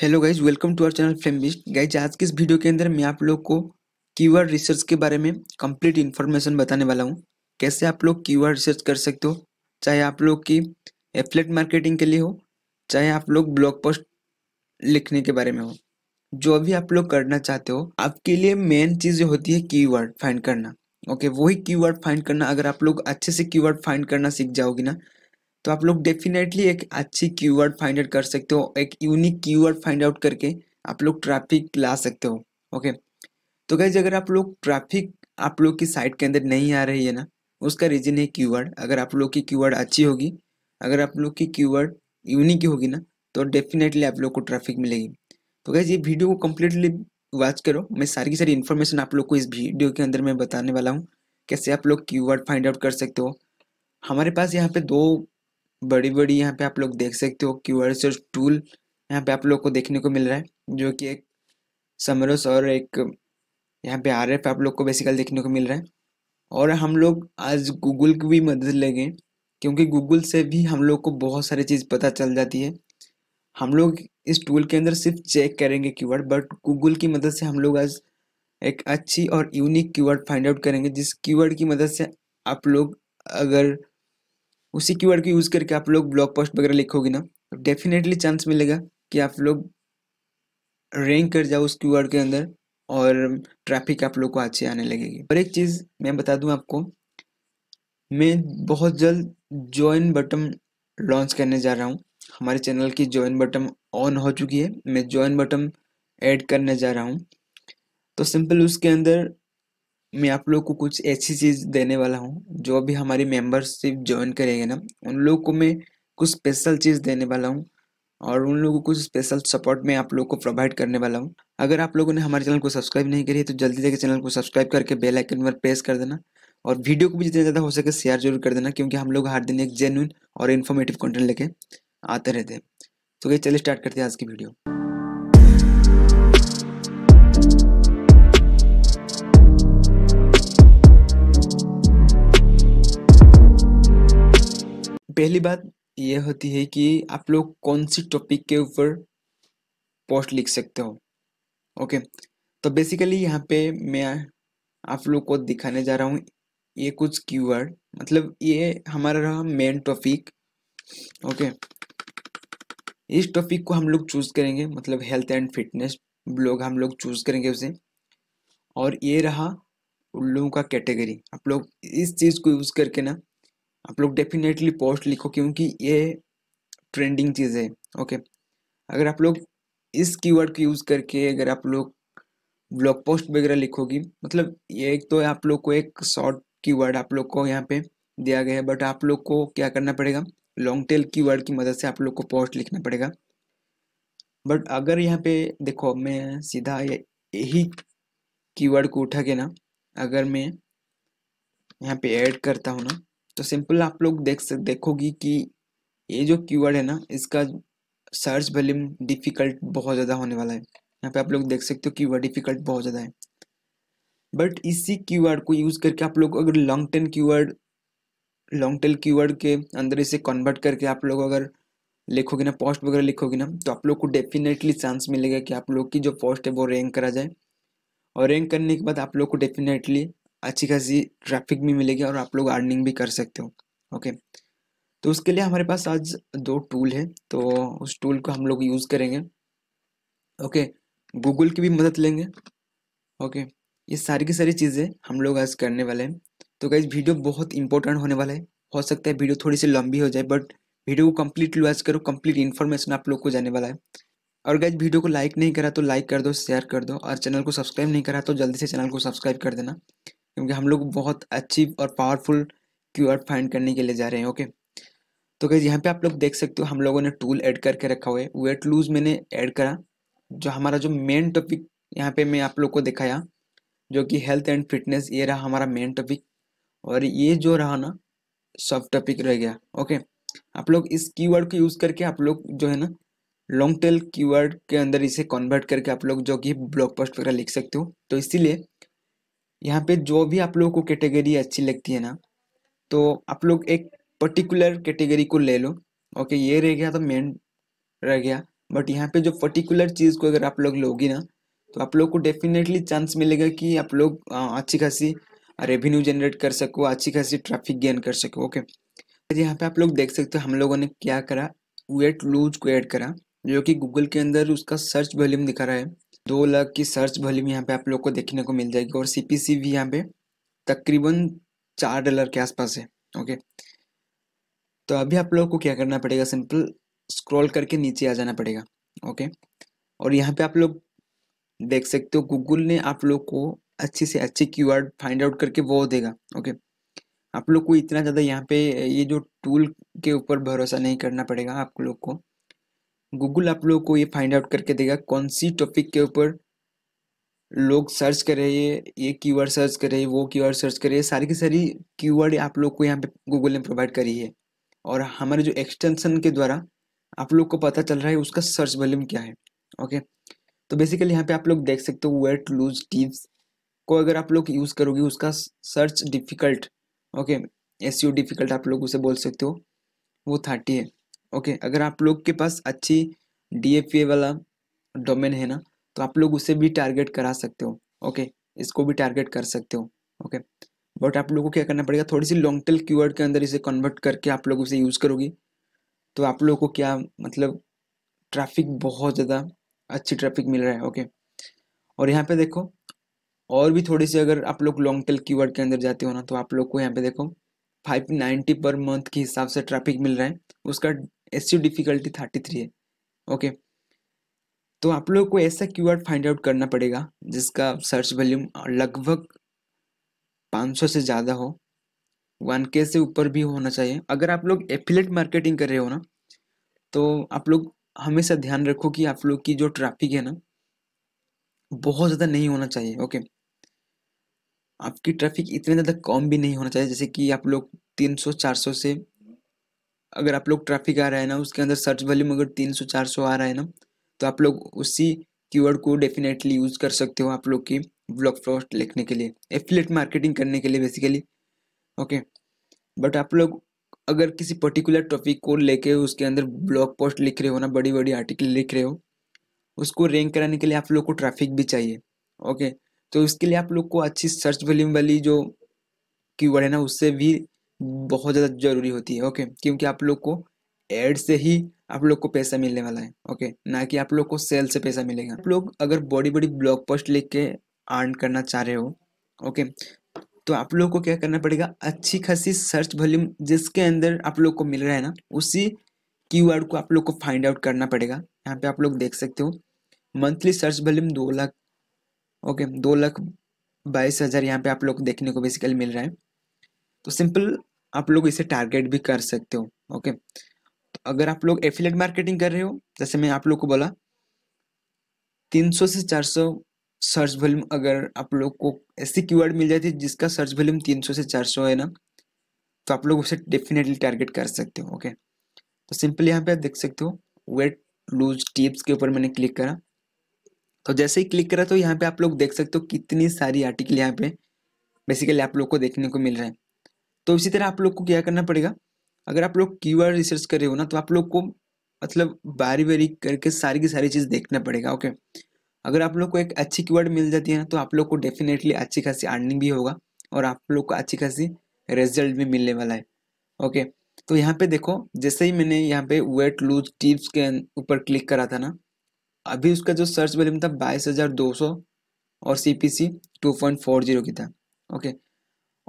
Hello guys welcome to our channel Flame Beast guys आज के इस वीडियो के अंदर मैं आप लोग को कीवर्ड रिसर्च के बारे में कंप्लीट इन्फॉर्मेशन बताने वाला हूँ कैसे आप लोग कीवर्ड रिसर्च कर सकते हो चाहे आप लोग की एफलेट मार्केटिंग के लिए हो चाहे आप लोग ब्लॉग पोस्ट लिखने के बारे में हो जो भी आप लोग करना चाहते हो आपके लिए मेन चीज़ होती है की फाइंड करना ओके वही की फाइंड करना अगर आप लोग अच्छे से की फाइंड करना सीख जाओगे ना तो आप लोग डेफिनेटली एक अच्छी कीवर्ड फाइंड आउट कर सकते हो एक यूनिक कीवर्ड फाइंड आउट करके आप लोग ट्रैफिक ला सकते हो ओके तो गैज अगर आप लोग ट्रैफिक आप लोग की साइट के अंदर नहीं आ रही है ना उसका रीज़न है कीवर्ड अगर आप लोग की कीवर्ड अच्छी होगी अगर आप लोग की कीवर्ड यूनिक होगी ना तो डेफिनेटली आप लोग को ट्रैफिक मिलेगी तो गैज ये वीडियो को कम्प्लीटली वॉच करो मैं सारी की सारी इन्फॉर्मेशन आप लोग को इस वीडियो के अंदर मैं बताने वाला हूँ कैसे आप लोग कीवर्ड फाइंड आउट कर सकते हो हमारे पास यहाँ पे दो बड़ी बड़ी यहाँ पे आप लोग देख सकते हो क्यू सर्च टूल यहाँ पे आप लोग को देखने को मिल रहा है जो कि एक समरस और एक यहाँ पे आर एफ आप लोग को बेसिकल देखने को मिल रहा है और हम लोग आज गूगल की भी मदद लेंगे क्योंकि गूगल से भी हम लोग को बहुत सारी चीज़ पता चल जाती है हम लोग इस टूल के अंदर सिर्फ चेक करेंगे कीवर्ड बट गूगल की मदद से हम लोग आज एक अच्छी और यूनिक कीवर्ड फाइंड आउट करेंगे जिस कीवर्ड की मदद से आप लोग अगर उसी कीवर्ड को यूज़ करके आप लोग ब्लॉग पोस्ट वगैरह लिखोगे ना तो डेफिनेटली चांस मिलेगा कि आप लोग रैंक कर जाओ उस कीवर्ड के अंदर और ट्रैफिक आप लोग को अच्छे आने लगेगी और एक चीज़ मैं बता दूं आपको मैं बहुत जल्द ज्वाइन बटन लॉन्च करने जा रहा हूँ हमारे चैनल की ज्वाइन बटन ऑन हो चुकी है मैं ज्वाइन बटन ऐड करने जा रहा हूँ तो सिंपल उसके अंदर मैं आप लोग को कुछ ऐसी चीज़ देने वाला हूँ जो अभी हमारी मेंबरशिप ज्वाइन करेंगे ना उन लोग को मैं कुछ स्पेशल चीज़ देने वाला हूँ और उन लोगों को कुछ स्पेशल सपोर्ट मैं आप लोग को प्रोवाइड करने वाला हूँ अगर आप लोगों ने हमारे चैनल को सब्सक्राइब नहीं करी है तो जल्दी से चैनल को सब्सक्राइब करके बेल आइकन पर प्रेस कर देना और वीडियो को भी जितना ज़्यादा हो सके शेयर जरूर कर देना क्योंकि हम लोग हर दिन एक जेन्यून और इन्फॉर्मेटिव कंटेंट लेके आते रहते हैं तो ये चलिए स्टार्ट करते हैं आज की वीडियो पहली बात यह होती है कि आप लोग कौन सी टॉपिक के ऊपर पोस्ट लिख सकते हो ओके तो बेसिकली यहाँ पे मैं आप लोग को दिखाने जा रहा हूँ ये कुछ कीवर्ड मतलब ये हमारा रहा मेन टॉपिक ओके इस टॉपिक को हम लोग चूज करेंगे मतलब हेल्थ एंड फिटनेस ब्लॉग हम लोग चूज करेंगे उसे और ये रहा उन लोगों का कैटेगरी आप लोग इस चीज़ को यूज़ करके ना आप लोग डेफिनेटली पोस्ट लिखो क्योंकि ये ट्रेंडिंग चीज़ है ओके अगर आप लोग इस कीवर्ड को यूज़ करके अगर आप लोग ब्लॉग पोस्ट वगैरह लिखोगी मतलब ये एक तो आप लोग को एक शॉर्ट कीवर्ड आप लोग को यहाँ पे दिया गया है बट आप लोग को क्या करना पड़ेगा लॉन्ग टेल कीवर्ड की मदद से आप लोग को पोस्ट लिखना पड़ेगा बट अगर यहाँ पे देखो मैं सीधा यही कीवर्ड को उठा के ना अगर मैं यहाँ पे ऐड करता हूँ ना तो सिंपल आप लोग देख सक देखोगी कि ये जो कीवर्ड है ना इसका सर्च वॉल्यूम डिफ़िकल्ट बहुत ज़्यादा होने वाला है यहाँ पे आप लोग देख सकते हो कीवर्ड डिफ़िकल्ट बहुत ज़्यादा है बट इसी कीवर्ड को यूज़ करके आप लोग अगर long ten keyword long tail keyword के अंदर इसे कन्वर्ट करके आप लोग अगर लिखोगे ना पोस्ट वगैरह लिखोगे ना तो आप लोग को डेफिनेटली चांस मिलेगा कि आप लोग की जो पोस्ट है वो रैंक करा जाए और रैंक करने के बाद आप लोग को डेफिनेटली अच्छी खासी ट्रैफिक भी मिलेगी और आप लोग अर्निंग भी कर सकते हो ओके तो उसके लिए हमारे पास आज दो टूल है तो उस टूल को हम लोग यूज़ करेंगे ओके गूगल की भी मदद लेंगे ओके ये सारी की सारी चीज़ें हम लोग आज करने वाले हैं तो गाइज वीडियो बहुत इंपॉर्टेंट होने वाला है हो सकता है वीडियो थोड़ी सी लंबी हो जाए बट वीडियो को कम्प्लीट वॉच करो कम्प्लीट इन्फॉर्मेशन आप लोग को जाने वाला है और गैज वीडियो को लाइक नहीं करा तो लाइक कर दो शेयर कर दो और चैनल को सब्सक्राइब नहीं करा तो जल्दी से चैनल को सब्सक्राइब कर देना क्योंकि हम लोग बहुत अच्छी और पावरफुल कीवर्ड फाइंड करने के लिए जा रहे हैं ओके तो कैसे यहाँ पे आप लोग देख सकते हो हम लोगों ने टूल ऐड करके रखा हुआ है वेट लूज मैंने ऐड करा जो हमारा जो मेन टॉपिक यहाँ पे मैं आप लोग को दिखाया जो कि हेल्थ एंड फिटनेस ये रहा हमारा मेन टॉपिक और ये जो रहा ना सब टॉपिक रह गया ओके आप लोग इस कीवर्ड को यूज़ करके आप लोग जो है ना लॉन्ग टेल कीवर्ड के अंदर इसे कन्वर्ट करके आप लोग जो कि ब्लॉग पोस्ट वगैरह लिख सकते हो तो इसीलिए यहाँ पे जो भी आप लोगों को कैटेगरी अच्छी लगती है ना तो आप लोग एक पर्टिकुलर कैटेगरी को ले लो ओके ये रह गया तो मेन रह गया बट यहाँ पे जो पर्टिकुलर चीज़ को अगर आप लोग लोगी ना तो आप लोग को डेफिनेटली चांस मिलेगा कि आप लोग अच्छी खासी रेवेन्यू जनरेट कर सको अच्छी खासी ट्रैफिक गेन कर सको ओके यहाँ पे आप लोग देख सकते हो हम लोगों ने क्या करा वेट लूज को ऐड करा जो कि गूगल के अंदर उसका सर्च वॉल्यूम दिखा रहा है दो लाख की सर्च वॉल्यूम यहाँ पे आप लोग को देखने को मिल जाएगी और सीपीसी भी यहाँ पे तकरीबन चार डॉलर के आसपास है ओके तो अभी आप लोग को क्या करना पड़ेगा सिंपल स्क्रॉल करके नीचे आ जाना पड़ेगा ओके और यहाँ पे आप लोग देख सकते हो गूगल ने आप लोग को अच्छे से अच्छे क्यू फाइंड आउट करके वो देगा ओके आप लोग को इतना ज़्यादा यहाँ पे ये जो टूल के ऊपर भरोसा नहीं करना पड़ेगा आप लोग को गूगल आप लोगों को ये फाइंड आउट करके देगा कौन सी टॉपिक के ऊपर लोग सर्च कर रहे हैं ये कीवर्ड सर्च कर रहे हैं वो कीवर्ड सर्च कर रहे हैं सारी की सारी कीवर्ड आप लोग को यहाँ पे गूगल ने प्रोवाइड करी है और हमारे जो एक्सटेंशन के द्वारा आप लोग को पता चल रहा है उसका सर्च वॉल्यूम क्या है ओके तो बेसिकली यहाँ पे आप लोग देख सकते हो वेट लूज टिप्स को अगर आप लोग यूज़ करोगे उसका search difficult okay S difficult आप लोग उसे बोल सकते हो वो थर्टी है ओके अगर आप लोग के पास अच्छी डी वाला डोमेन है ना तो आप लोग उसे भी टारगेट करा सकते हो ओके इसको भी टारगेट कर सकते हो ओके बट आप लोगों को क्या करना पड़ेगा थोड़ी सी लॉन्ग टेल की के अंदर इसे कन्वर्ट करके आप लोग उसे यूज़ करोगे तो आप लोगों को क्या मतलब ट्रैफिक बहुत ज़्यादा अच्छी ट्रैफिक मिल रहा है ओके और यहाँ पे देखो और भी थोड़ी सी अगर आप लोग लॉन्ग टेल कीवर्ड के अंदर जाते हो ना तो आप लोग को यहाँ पे देखो फाइव नाइन्टी पर मंथ के हिसाब से ट्रैफिक मिल रहा है उसका एस डिफिकल्टी थर्टी थ्री है ओके तो आप लोगों को ऐसा क्यू आर फाइंड आउट करना पड़ेगा जिसका सर्च वॉल्यूम लगभग 500 से ज़्यादा हो वन के से ऊपर भी होना चाहिए अगर आप लोग एफिलेट मार्केटिंग कर रहे हो ना तो आप लोग हमेशा ध्यान रखो कि आप लोग की जो ट्रैफिक है ना बहुत ज़्यादा नहीं होना चाहिए ओके आपकी ट्रैफिक इतने ज़्यादा कम भी नहीं होना चाहिए जैसे कि आप लोग 300 400 से अगर आप लोग ट्रैफिक आ रहा है ना उसके अंदर सर्च वॉल्यूम अगर तीन सौ चार सौ आ रहा है ना तो आप लोग उसी कीवर्ड को डेफिनेटली यूज़ कर सकते हो आप लोग की ब्लॉग पोस्ट लिखने के लिए एफिलेट मार्केटिंग करने के लिए बेसिकली ओके बट आप लोग अगर किसी पर्टिकुलर टॉपिक को लेके उसके अंदर ब्लॉग पोस्ट लिख रहे हो ना बड़ी बड़ी आर्टिकल लिख रहे हो उसको रैंक कराने के लिए आप लोग को ट्रैफिक भी चाहिए ओके तो इसके लिए आप लोग को अच्छी सर्च वॉल्यूम वाली जो कीवर्ड है ना उससे भी बहुत ज़्यादा ज़रूरी होती है ओके क्योंकि आप लोग को एड से ही आप लोग को पैसा मिलने वाला है ओके ना कि आप लोग को सेल से पैसा मिलेगा आप लोग अगर बड़ी बड़ी ब्लॉग पोस्ट लिख के अर्न करना चाह रहे हो ओके तो आप लोग को क्या करना पड़ेगा अच्छी खासी सर्च वॉल्यूम जिसके अंदर आप लोग को मिल रहा है ना उसी कीवर्ड को आप लोग को फाइंड आउट करना पड़ेगा यहाँ पे आप लोग देख सकते हो मंथली सर्च वॉल्यूम दो लाख ओके दो लाख बाईस हज़ार यहाँ पे आप लोग देखने को बेसिकली मिल रहा है तो सिंपल आप लोग इसे टारगेट भी कर सकते हो ओके तो अगर आप लोग एफिलेट मार्केटिंग कर रहे हो जैसे मैं आप लोग को बोला 300 से 400 सर्च वॉल्यूम अगर आप लोग को ऐसी कीवर्ड मिल जाती है जिसका सर्च वॉल्यूम 300 से 400 है ना तो आप लोग उसे डेफिनेटली टारगेट कर सकते हो ओके तो सिंपल यहाँ पे आप देख सकते हो वेट लूज टिप्स के ऊपर मैंने क्लिक करा तो जैसे ही क्लिक करा तो यहाँ पे आप लोग देख सकते हो कितनी सारी आर्टिकल यहाँ पे बेसिकली आप लोग को देखने को मिल रहा है तो इसी तरह आप लोग को क्या करना पड़ेगा अगर आप लोग आर रिसर्च कर रहे हो ना तो आप लोग को मतलब बारी बारी करके सारी की सारी चीज़ देखना पड़ेगा ओके अगर आप लोग को एक अच्छी कीवर्ड मिल जाती है ना तो आप लोग को डेफिनेटली अच्छी खासी अर्निंग भी होगा और आप लोग को अच्छी खासी रिजल्ट भी मिलने वाला है ओके तो यहाँ पे देखो जैसे ही मैंने यहाँ पे वेट लूज टिप्स के ऊपर क्लिक करा था ना अभी उसका जो सर्च वॉल्यूम था बाईस हज़ार दो सौ और C P C two point four zero की था ओके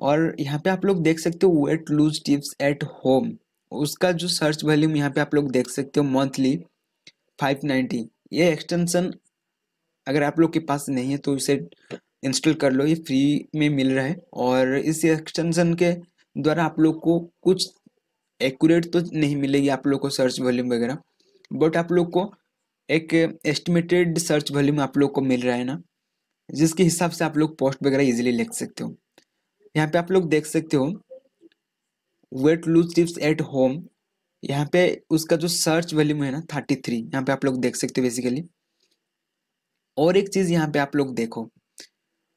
और यहाँ पे आप लोग देख सकते हो weight lose tips at home उसका जो सर्च वॉल्यूम यहाँ पे आप लोग देख सकते हो मंथली 590 ये एक्सटेंशन अगर आप लोग के पास नहीं है तो इसे इंस्टॉल कर लो ये फ्री में मिल रहा है और इस एक्सटेंशन के द्वारा आप लोग को कुछ एक्यूरेट तो नहीं मिलेगी आप लोग को सर्च वॉल्यूम वगैरह बट आप लोग को एक एस्टिमेटेड सर्च वॉल्यूम आप लोग को मिल रहा है ना जिसके हिसाब से आप लोग पोस्ट वगैरह इजीली लिख सकते हो यहाँ पे आप लोग देख सकते हो weight lose tips at home यहाँ पे उसका जो सर्च वॉल्यूम है ना थर्टी थ्री यहाँ पे आप लोग देख सकते हो बेसिकली और एक चीज़ यहाँ पे आप लोग देखो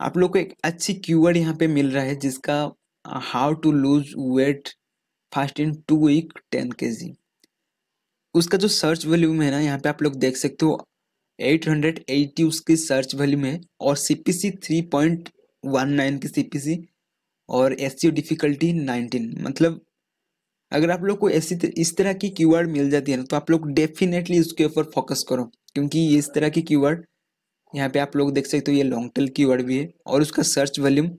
आप लोग को एक अच्छी क्यूवर्ड यहाँ पे मिल रहा है जिसका how to lose weight fast in two week ten K G उसका जो सर्च वॉल्यूम है ना यहाँ पे आप लोग देख सकते हो 880 उसकी सर्च वॉल्यूम है और C P C three point one nine की सी पी सी और एस डिफ़िकल्टी नाइनटीन मतलब अगर आप लोग को ऐसी इस तरह की कीवर्ड मिल जाती है ना तो आप लोग डेफिनेटली उसके ऊपर फोकस करो क्योंकि इस तरह की कीवर्ड यहाँ पे आप लोग देख सकते हो ये लॉन्ग टेल कीवर्ड भी है और उसका सर्च वॉल्यूम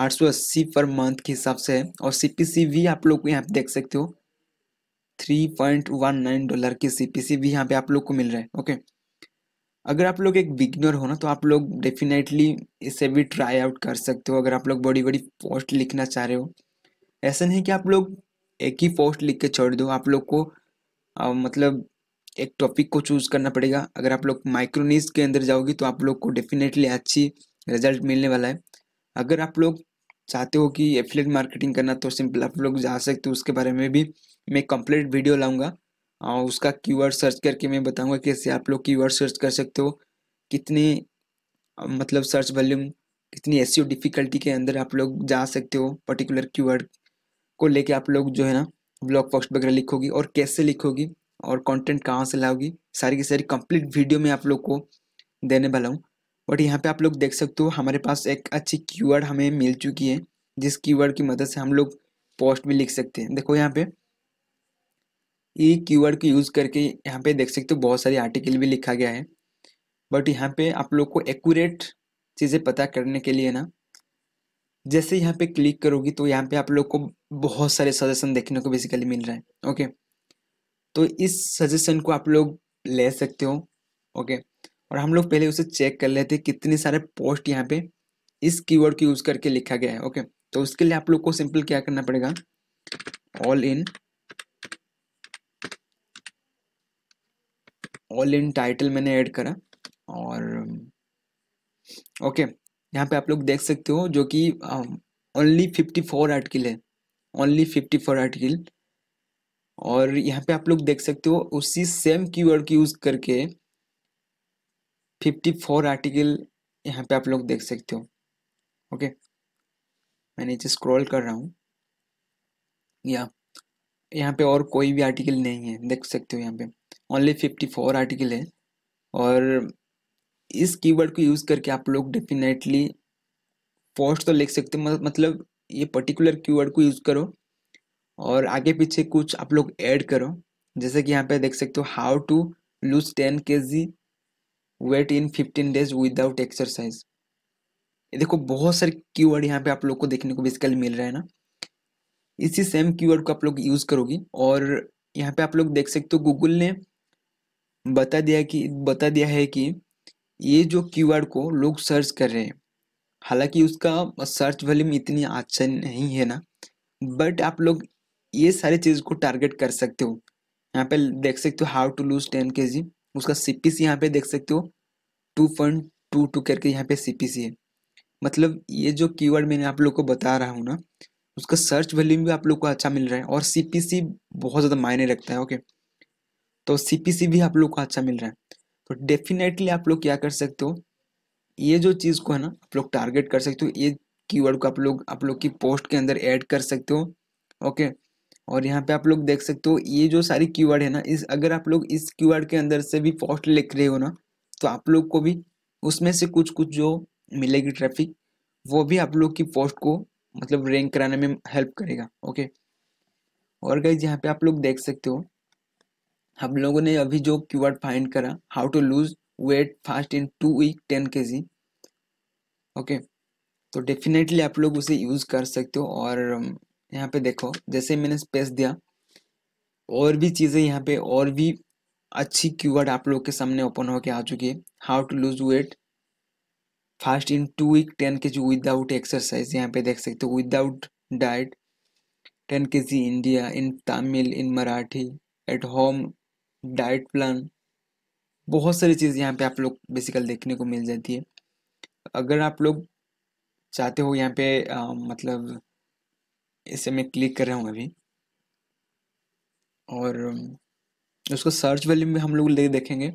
880 पर मंथ के हिसाब से है और सी भी आप लोग को यहाँ पे देख सकते हो 3.19 डॉलर की सी भी यहाँ पे आप लोग को मिल रहा है ओके अगर आप लोग एक बिगनर हो ना तो आप लोग डेफिनेटली इसे भी ट्राई आउट कर सकते हो अगर आप लोग बड़ी बड़ी पोस्ट लिखना चाह रहे हो ऐसा नहीं कि आप लोग एक ही पोस्ट लिख के छोड़ दो आप लोग को आ, मतलब एक टॉपिक को चूज़ करना पड़ेगा अगर आप लोग माइक्रोनीज के अंदर जाओगे तो आप लोग को डेफिनेटली अच्छी रिजल्ट मिलने वाला है अगर आप लोग चाहते हो कि एफिलेट मार्केटिंग करना तो सिंपल आप लोग जा सकते हो उसके बारे में भी मैं कंप्लीट वीडियो लाऊंगा और हाँ, उसका कीवर्ड सर्च करके मैं बताऊंगा कैसे आप लोग कीवर्ड सर्च कर सकते हो कितने मतलब सर्च वॉल्यूम कितनी ऐसी डिफ़िकल्टी e के अंदर आप लोग जा सकते हो पर्टिकुलर कीवर्ड को लेके आप लोग जो है ना ब्लॉग पोस्ट वगैरह लिखोगी और कैसे लिखोगी और कंटेंट कहाँ से लाओगी सारी की सारी कंप्लीट वीडियो में आप लोग को देने वाला हूँ बट यहाँ पे आप लोग देख सकते हो हमारे पास एक अच्छी कीवर्ड हमें मिल चुकी है जिस कीवर्ड की मदद से हम लोग पोस्ट भी लिख सकते हैं देखो यहाँ पे ये कीवर्ड को यूज़ करके यहाँ पे देख सकते हो बहुत सारे आर्टिकल भी लिखा गया है बट यहाँ पे आप लोग को एक्यूरेट चीज़ें पता करने के लिए ना जैसे यहाँ पे क्लिक करोगी तो यहाँ पे आप लोग को बहुत सारे सजेशन देखने को बेसिकली मिल रहा है ओके तो इस सजेशन को आप लोग ले सकते हो ओके और हम लोग पहले उसे चेक कर लेते हैं कितने सारे पोस्ट यहाँ पे इस कीवर्ड को यूज़ करके लिखा गया है ओके तो उसके लिए आप लोग को सिंपल क्या करना पड़ेगा all in all in title मैंने ऐड करा और ओके यहाँ पे आप लोग देख सकते हो जो कि ओनली फिफ्टी फोर आर्टिकल है ओनली फिफ्टी फोर आर्टिकल और यहाँ पे आप लोग देख सकते हो उसी सेम कीवर्ड की यूज़ करके फिफ्टी फोर आर्टिकल यहाँ पे आप लोग देख सकते हो ओके मैं नीचे स्क्रॉल कर रहा हूँ या यहाँ पे और कोई भी आर्टिकल नहीं है देख सकते हो यहाँ पे ओनली फिफ्टी फोर आर्टिकल है और इस कीवर्ड को यूज़ करके आप लोग डेफिनेटली पोस्ट तो लिख सकते हो मतलब ये पर्टिकुलर कीवर्ड को यूज़ करो और आगे पीछे कुछ आप लोग ऐड करो जैसे कि यहाँ पे देख सकते हो how to lose ten K G weight in fifteen days without exercise ये देखो बहुत सारे कीवर्ड यहाँ पे आप लोग को देखने को बेसिकली मिल रहा है ना इसी सेम कीवर्ड को आप लोग यूज़ करोगे और यहाँ पे आप लोग देख सकते हो गूगल ने बता दिया कि बता दिया है कि ये जो कीवर्ड को लोग सर्च कर रहे हैं हालांकि उसका सर्च वॉल्यूम इतनी अच्छा नहीं है ना बट आप लोग ये सारी चीज़ को टारगेट कर सकते हो यहाँ पे देख सकते हो how to lose ten K G उसका सी पी सी यहाँ पे देख सकते हो टू पॉइंट टू टू करके यहाँ पे सी पी सी है मतलब ये जो कीवर्ड मैंने आप लोग को बता रहा हूँ ना उसका सर्च वॉल्यूम भी आप लोग को अच्छा मिल रहा है और सी पी सी बहुत ज़्यादा मायने रखता है ओके okay? तो सीपीसी भी आप लोग को अच्छा मिल रहा है तो डेफिनेटली आप लोग क्या कर सकते हो ये जो चीज़ को है ना आप लोग टारगेट कर सकते हो ये कीवर्ड को आप लोग आप लोग की पोस्ट के अंदर ऐड कर सकते हो ओके और यहाँ पे आप लोग देख सकते हो ये जो सारी कीवर्ड है ना इस अगर आप लोग इस कीवर्ड के अंदर से भी पोस्ट लिख रहे हो ना तो आप लोग को भी उसमें से कुछ कुछ जो मिलेगी ट्रैफिक वो भी आप लोग की पोस्ट को मतलब रैंक कराने में हेल्प करेगा ओके और गाइज यहाँ पे आप लोग देख सकते हो हम लोगों ने अभी जो क्यू फाइंड करा how to lose weight fast in two week ten K G okay तो डेफिनेटली आप लोग उसे यूज़ कर सकते हो और um, यहाँ पे देखो जैसे मैंने स्पेस दिया और भी चीज़ें यहाँ पे और भी अच्छी कीवर्ड आप लोग के सामने ओपन होके आ चुकी है how to lose weight fast in two week ten K G without exercise यहाँ पे देख सकते हो without diet ten K G India in Tamil in Marathi at home diet plan बहुत सारी चीज़ यहाँ पे आप लोग बेसिकल देखने को मिल जाती है अगर आप लोग चाहते हो यहाँ पे आ, मतलब इसे मैं क्लिक कर रहा हूँ अभी और उसको सर्च वैल्यू में हम लोग ले देखेंगे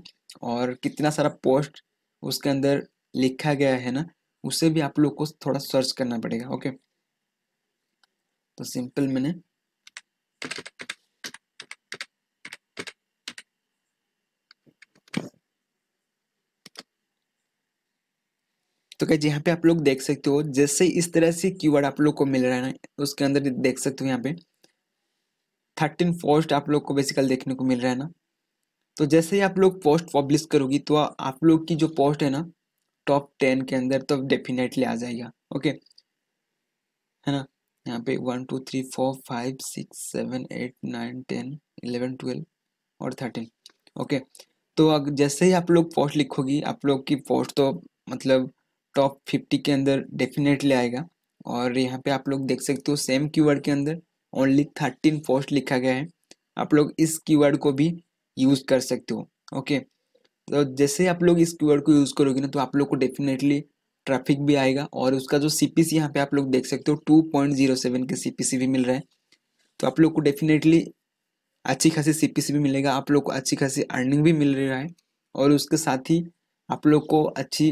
और कितना सारा पोस्ट उसके अंदर लिखा गया है ना उसे भी आप लोग को थोड़ा सर्च करना पड़ेगा ओके तो सिंपल मैंने तो क्या यहाँ पे आप लोग देख सकते हो जैसे इस तरह से कीवर्ड आप लोग को मिल रहा है ना उसके अंदर देख सकते हो यहाँ पे थर्टीन पोस्ट आप लोग को बेसिकल देखने को मिल रहा है ना तो जैसे ही आप लोग पोस्ट पब्लिश करोगी तो आप लोग की जो पोस्ट है ना टॉप टेन के अंदर तो डेफिनेटली आ जाएगा ओके है ना यहाँ पे one two three four five six seven eight nine ten eleven twelve और थर्टीन ओके तो अगर जैसे ही आप लोग पोस्ट लिखोगी आप लोग की पोस्ट तो मतलब टॉप फिफ्टी के अंदर डेफिनेटली आएगा और यहाँ पे आप लोग देख सकते हो सेम कीवर्ड के अंदर ओनली थर्टीन पोस्ट लिखा गया है आप लोग इस कीवर्ड को भी यूज़ कर सकते हो ओके तो जैसे आप लोग इस कीवर्ड को यूज़ करोगे ना तो आप लोग को डेफिनेटली ट्रैफिक भी आएगा और उसका जो सी पी सी यहाँ पे आप लोग देख सकते हो टू पॉइंट जीरो सेवन के सी पी सी भी मिल रहा है तो आप लोग को डेफिनेटली अच्छी खासी सी पी सी भी मिलेगा आप लोग को अच्छी खासी अर्निंग भी मिल रहा है और उसके साथ ही आप लोग को अच्छी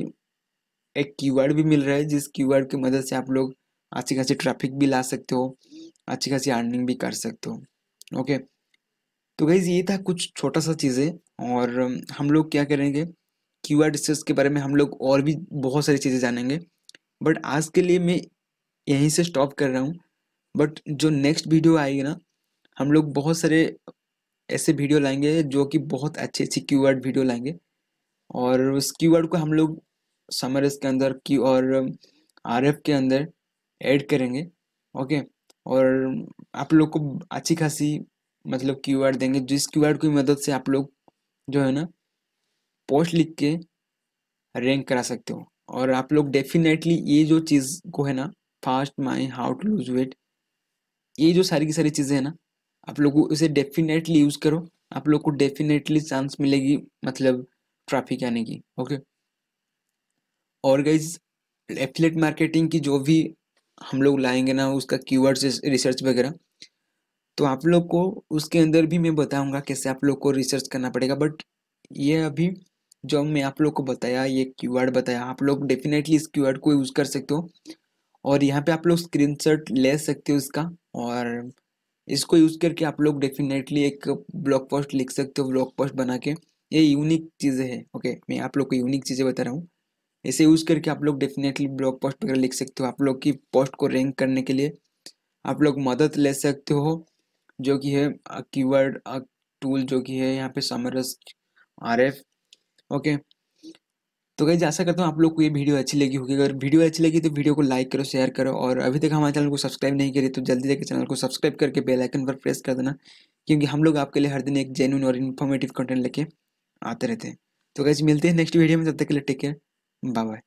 एक क्यू भी मिल रहा है जिस क्यू की मदद से आप लोग अच्छी खासी ट्रैफिक भी ला सकते हो अच्छी खासी अर्निंग भी कर सकते हो ओके तो गईज ये था कुछ छोटा सा चीज़ें और हम लोग क्या करेंगे क्यू आर रिसर्च के बारे में हम लोग और भी बहुत सारी चीज़ें जानेंगे बट आज के लिए मैं यहीं से स्टॉप कर रहा हूँ बट जो नेक्स्ट वीडियो आएगी ना हम लोग बहुत सारे ऐसे वीडियो लाएंगे जो कि बहुत अच्छी अच्छी क्यू वीडियो लाएंगे और उस क्यू को हम लोग समर के अंदर क्यू और आर एफ के अंदर ऐड करेंगे ओके और आप लोग को अच्छी खासी मतलब क्यू देंगे जिस क्यू आर की मदद से आप लोग जो है ना पोस्ट लिख के रैंक करा सकते हो और आप लोग डेफिनेटली ये जो चीज़ को है ना fast my how to lose weight ये जो सारी की सारी चीज़ें हैं ना आप लोग इसे डेफिनेटली यूज़ करो आप लोग को डेफिनेटली चांस मिलेगी मतलब ट्रैफिक आने की ओके और गाइज एफिलेट मार्केटिंग की जो भी हम लोग लाएंगे ना उसका कीवर्ड्स रिसर्च वगैरह तो आप लोग को उसके अंदर भी मैं बताऊंगा कैसे आप लोग को रिसर्च करना पड़ेगा बट ये अभी जो मैं आप लोग को बताया ये कीवर्ड बताया आप लोग डेफिनेटली इस कीवर्ड को यूज़ कर सकते हो और यहाँ पे आप लोग स्क्रीन ले सकते हो इसका और इसको यूज़ करके आप लोग डेफिनेटली एक ब्लॉग पोस्ट लिख सकते हो ब्लॉग पोस्ट बना के ये यूनिक चीज़ें हैं ओके मैं आप लोग को यूनिक चीज़ें बता रहा हूँ इसे यूज़ करके आप लोग डेफिनेटली ब्लॉग पोस्ट वगैरह लिख सकते हो आप लोग की पोस्ट को रैंक करने के लिए आप लोग मदद ले सकते हो जो कि है कीवर्ड टूल जो कि है यहाँ पे समरस आर एफ ओके तो कहीं आशा करता हूँ आप लोग को ये वीडियो अच्छी लगी होगी अगर वीडियो अच्छी लगी तो वीडियो को लाइक करो शेयर करो और अभी तक हमारे चैनल को सब्सक्राइब नहीं करिए तो जल्दी जाकर चैनल को सब्सक्राइब करके बेल आइकन पर प्रेस कर देना क्योंकि हम लोग आपके लिए हर दिन एक जेन्यून और इन्फॉर्मेटिव कंटेंट लेके आते रहते हैं तो कैसे मिलते हैं नेक्स्ट वीडियो में तब तक के लिए टेक केयर Bye-bye.